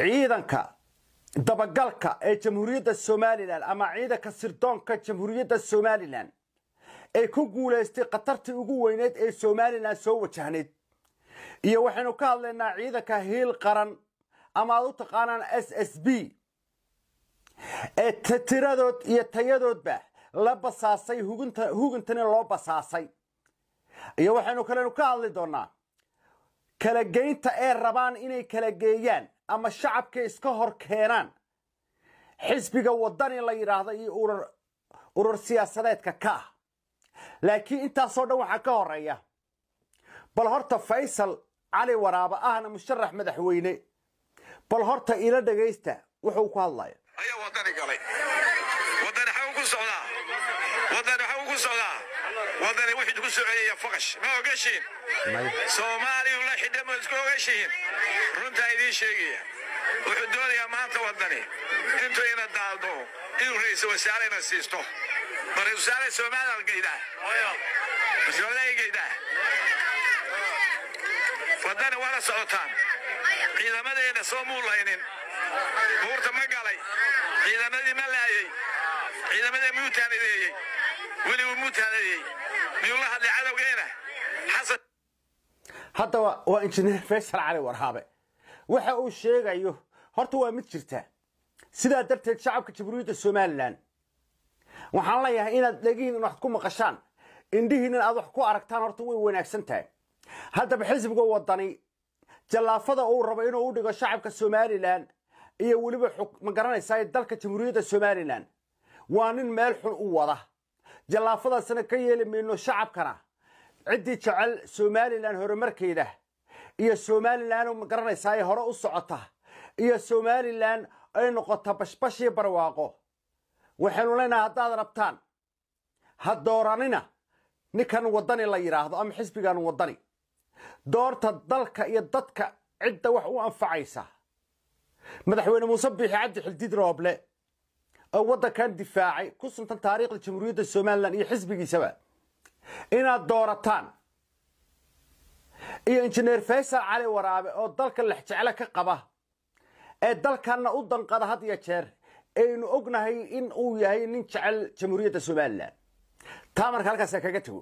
ciidanka dabagalka ee jamhuuriyadda somalilan ama ciidanka sirdoonka jamhuuriyadda somalilan ee ku guulaystay khatartii ugu weyneyd ee somalilan soo wajahnayd iyo waxaynu ka hadlaynaa ciidanka hiil qaran ama aad u taqaanaan s s b ee tiradood iyo tayadoodba la basaasay hugintani loo basaasay iyo waxaynu kalenu ka hadli doonaa kala geynta ee rabaan inay kala geeyaan ama shacabka iska hor keenaan xisbiga waddani la yidhaahda iyo urur urur siyaasadeedka ka ah laakiin intaasoo dhan waxaa ka horeeya bal horta faysal cali waraaba ahna musharax madaxweyne bal horta ila dhegaysta wuxuu ku hadlaya ayaa wadani galay wadani xaw ku socdaa wadani xaw ku socdaa wadani wuxuu ku socoyaa faqash ma ogashiin soomaaliyu la xidhamo iska ogashihiin runtaa idiin sheegaya wuxuu doonayaa maanta waddani intuu ina daaldo inuu ra'iisul wasaarena siisto ma ra'iisul wasaare soomaaliyad geydaa soomaaliyad geydaa waddani waa la socotaan ciidamadeena soo muu laynin buurta ma galay ciidamadii ma laayey ciidamadee muu taanadeeyey weligu muu taanadeeyey miyuu la hadlay cadowgeena xasan haddaba waa injineer faysal cali warhaabe waxa uu sheegayo horta waa mid jirta sidaa darteed shacabka jamhuuriyadda somalilan waxaan leeyahay inaad dhegihin in wax ku maqashaan indhihiin in aad wax ku aragtaan horta way wanaagsan tahay haddaba xisbiga wadani jallaafada uu rabo inuu u dhigo shacabka somalilan iyo weliba ma garanaysaa dalka jamhuuriyadda somalilan waa nin meel xun u wada jallaafadaasna ka yeeli mayno shacabkana ciddii jecel somalilan horumarkeeda iyo somalilan magaranaysaa ay hore u socota iyo somalilan ay noqota bashbashii barwaaqo waxaynu leenahay haddaad rabtaan ha dooranina ninkan waddani la yidhaahdo ama xisbigan waddani doorta dalka iyo dadka cidda wax u anfacaysa madaxweyne muuse biixi cabdi xildiid rooble oo waddankan difaacay ku suntan taariikhda jamhuuriyadda somalilan iyo xisbigiisaba inaad doorataan iyo injineer faysal cali waraabe oo dalka lexjecle ka qaba ee dalkanna u danqada had iyo jeer aynu ognahay in uu yahay nin jecel jamhuuriyadda somalilan taa marka halkaasa kaga tego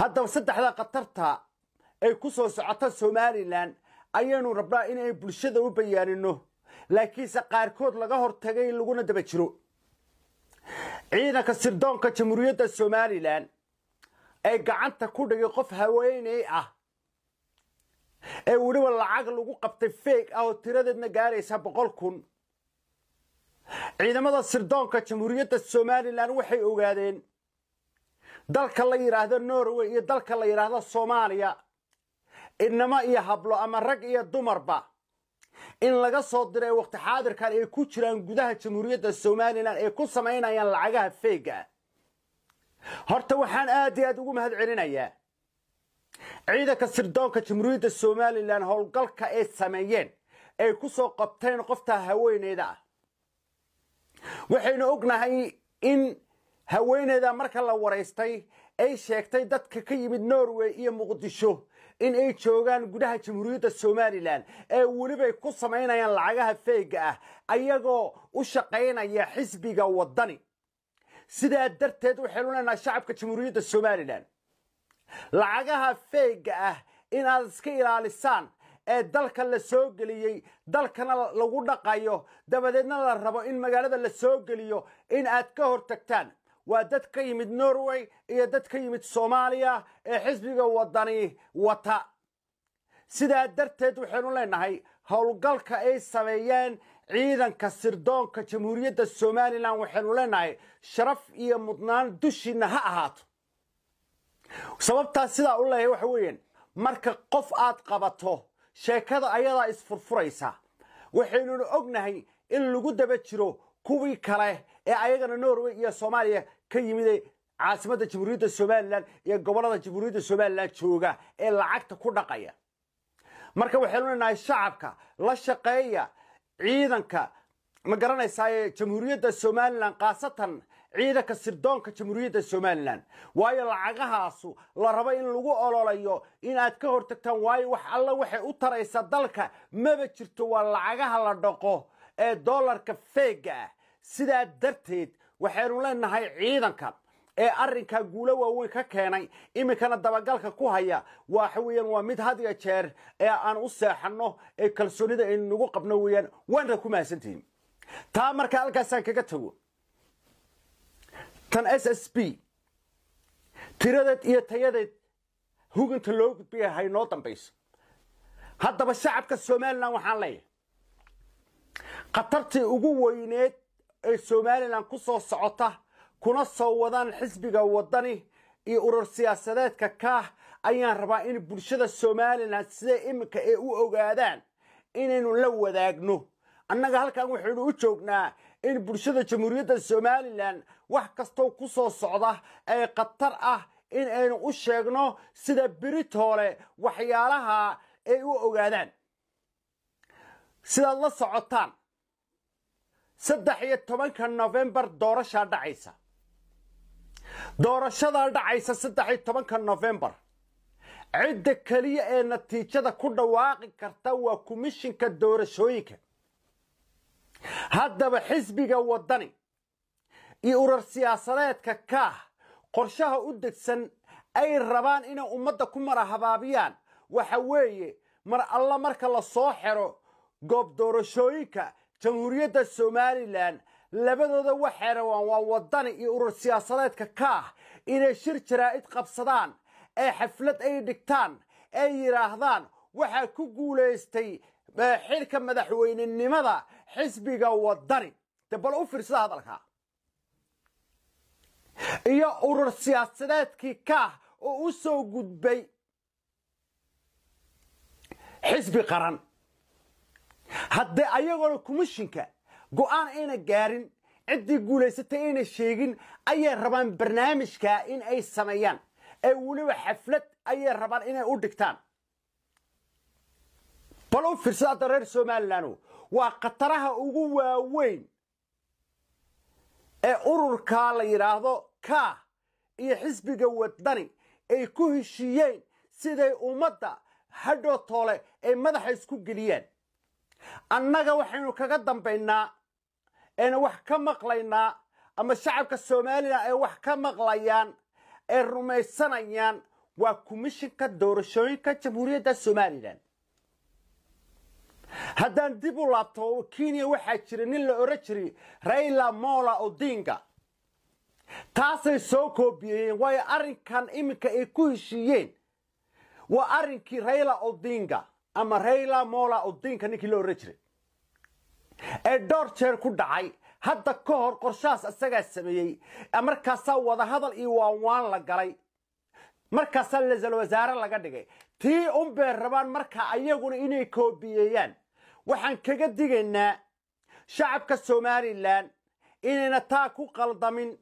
haddaba saddexda khatarta ay ku soo socota somalilan ayaynu rabnaa inay bulshada u bayaanino laakiinse qaarkood laga hortagay laguna daba jiro ciidanka sirdoonka jamhuuriyadda somalilan ee gacanta ku dhigay qof haweeney ah ee weliba lacag lagu qabtay feeg ah oo tiradeedna gaaraysa boqol kun ciidamada sirdoonka jamhuuriyadda somalilan waxay ogaadeen dalka la yidhaahdo norway iyo dalka la yidhaahdo soomaaliya inamo iyo hablo ama rag iyo dumarba in laga soo diray waqti xaadirkan ay ku jiraan gudaha jamhuuriyadda somalilan ay ku samaynayaan lacagaha feega ah horta waxaan aad iyo aad ugu mahad celinayaa ciidanka sirdoonka jamhuuriyadda somalilan howlgalka ay sameeyeen ay ku soo qabteen qofta haweeneyda ah waxaynu ognahay in haweeneyda marka la waraystay ay sheegtay dadka ka yimid norway iyo muqdisho in ay joogaan gudaha jamhuuriyadda somalilan ee welibay ku samaynayaan lacagaha feega ah ayagoo u shaqaynaya xisbiga waddani sidaa darteed waxay leenahay shacabka jamhuuriyadda somalilan lacagaha feega ah inaad iska ilaalisaan ee dalka la soo geliyey dalkana lagu dhaqayo dabadeedna la rabo in magaalada la soo geliyo in aad ka hortagtaan waa dad ka yimid norway iyo dad ka yimid soomaaliya ee xisbiga wadani wata sidaa darteed waxaynu leenahay howlgalka ay sameeyeen ciidanka sirdoonka jamhuuriyadda somalilan waxaynu leenahay sharaf iyo mudnaan dushiinna ha ahaato sababtaas sidaa u leeyahay waxa weeyaan marka qof aad qabato sheekada ayadaa isfurfuraysa waxaynu ognahay in lagu daba jiro kuwii kale ee ayagana norway iyo soomaaliya ka yimid caasimada jamhuuriyadda somalilan iyo gobolada jamhuuriyadda somalilan jooga ee lacagta ku dhaqaya marka waxaynu leenahay shacabka la shaqeeya ciidanka ma garanaysaa jamhuuriyadda somalilan khaasatan ciidanka sirdoonka jamhuuriyadda somalilan waayo lacagahaasu la rabo in lagu ololayo inaad ka hortagtaan waayo wax alla waxay u taraysa dalka maba jirto waa lacagaha la dhaqo ee dollarka feega ah sidaa darteed waxaynu leenahay ciidanka ee arrinkaa guulo waaweyn ka keenay iminkana dabagalka ku haya waxa weeyaan waa mid hadiya jeer ee aan u seexanno ee kalsoonida aynu nagu qabno weeyaan waanna ku mahadsantihiin taa marka halkaasaan kaga tago tan s s b tiradeed iyo tayadeed huginta loo gudbiyay noo dambayso haddaba shacabka somalilan waxaan leeyahay khatartii ugu weyneed ee somalilan kusoo socota kuna soo wadaan xisbiga wadani iyo urur siyaasadeedka kaah ayaan rabaa in bulshada somalilan sida iminka ay u ogaadaan inaynu la wadaagno annaga halkan waxaynu u joognaa in bulshada jamhuuriyadda somalilan wax kastoo ku soo socda ee khatar ah in aynu u sheegno sida berit waxyaalaha ay u ogaadaan sidaad la socotaan saddex iyo tobanka nofembar doorashaa dhacaysa doorashadaa dhacaysa saddex iyo tobanka nofembar cidda keliya ee natiijada ku dhawaaqi karta waa komishinka doorashooyinka haddaba xisbiga waddani iyo urar siyaasadeedka kaah qorshaha u degsan ay rabaan inay ummadda ku marahabaabiyaan waxa weeye mar alla marka lasoo xero goob doorashooyinka jamhuuriyadda somalilan labadooda waxay rabaan waa wadani iyo urur siyaasadeedka ka ah inay shir jaraa'id qabsadaan ee xaflad ay dhigtaan ay yidhaahdaan waxaa ku guulaystay eh, xilka madaxweynenimada xisbiga wadani de bal u fiirsada hadalka iyo urur siyaasadeedkii ka ah oo u soo gudbay xisbi qaran haddee ayagoona komishinka go'aan ayna gaarin ciddii guulaysatay ayna sheegin ayay rabaan barnaamijka in ay sameeyaan ee weliba xaflad ayay rabaan inay u dhigtaan bal u fiirsada reer somalilan waa khataraha ugu waaweyn ee ururkaa la yidhaahdo kaa iyo xisbiga wadani ay ku heshiiyeen siday ummadda hadhoo ay madaxa isku geliyeen annaga waxaynu kaga dambaynaa eena wax ka maqlaynaa ama shacabka somalilan ay wax ka maqlayaan ay rumaysanayaan waa komishinka doorashooyinka jamhuuriyadda somalilan haddaan dib u laabto kenya waxaa jira nin la odhan jiray rayla mola odinga taasay soo koobiyeeyeen waayo arrinkan iminka ay ku heshiiyeen waa arrinkii raila odinga ama rayla mola odinka ninkii la oran jiray ee dhowr jeer ku dhacay hadda ka hor qorshahaas isagaa sameeyey markaasaa wadahadal iyo waanwaan la galay markaasaa lasal wasaare laga dhigay tii un rabaan marka ayaguna inay koobiyeeyaan waxaan kaga digaynaa shacabka somalilan inayna taa ku qaldamin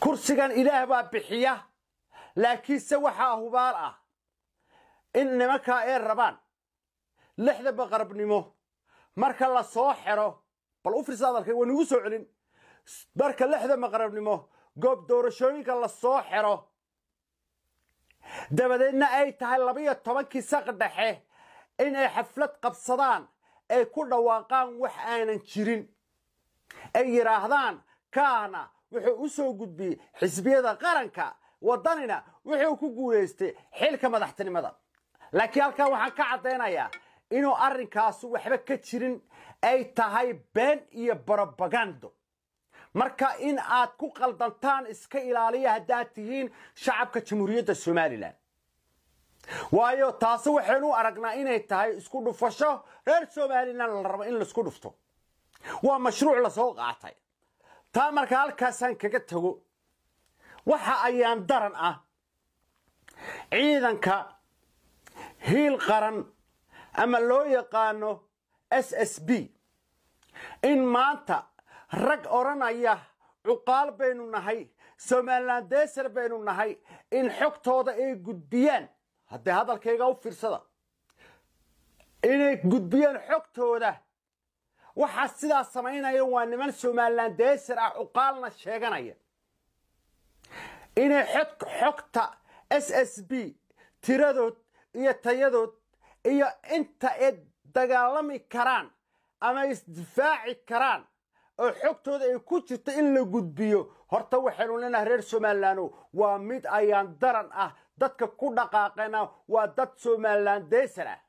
kursigan ilaah baa bixiya laakiinse waxaa hubaal ah in nimankaa ay rabaan lixda baqarabnimo marka la soo xiro bal u fiirsa hadalkay waa nagu soo celin marka lixda maqrabnimo goob doorashooyinka la soo xiro dabadeedna ay tahay labayo tobankii saq dhexe inay xaflad qabsadaan ay ku dhawaaqaan wax aanan jirin ay yidhaahdaan kaana wuxuu u soo gudbiyey xisbiyada qaranka waddanina wuxuu ku guulaystay xilka madaxtinimada laakiin halkan waxaan ka caddaynayaa inuu arrinkaasu waxba ka jirin ay tahay been iyo brobagando marka in aad ku qaldantaan iska ilaaliya haddaad tihiin shacabka jamhuuriyadda somalilan waayo taase waxaynu aragnaa inay tahay isku dhufasho reer somalilan la rabo in laisku dhufto waa mashruuc lasoo qaatay taa marka halkaasaan kaga tago waxa ayaan daran ah ciidanka hiil qaran ama loo yaqaano s s b in maanta rag odhanaya cuqaal baynu nahay somalilan deser baynu nahay in xogtooda ay gudbiyaan haddee hadalkayga u fiirsada inay gudbiyaan xogtooda waxaa sidaa samaynaya waa niman somalilan deser ah cuqaalna sheeganaya inay xogta s s b tiradood iyo tayadood iyo inta ay dagaalami karaan ama isdifaaci karaan oo xogtooda ay ku jirta in la gudbiyo horta waxaynu leenahay reer somaalilano waa mid ayaan daran ah dadka ku dhaqaaqana waa dad somalilan deysan ah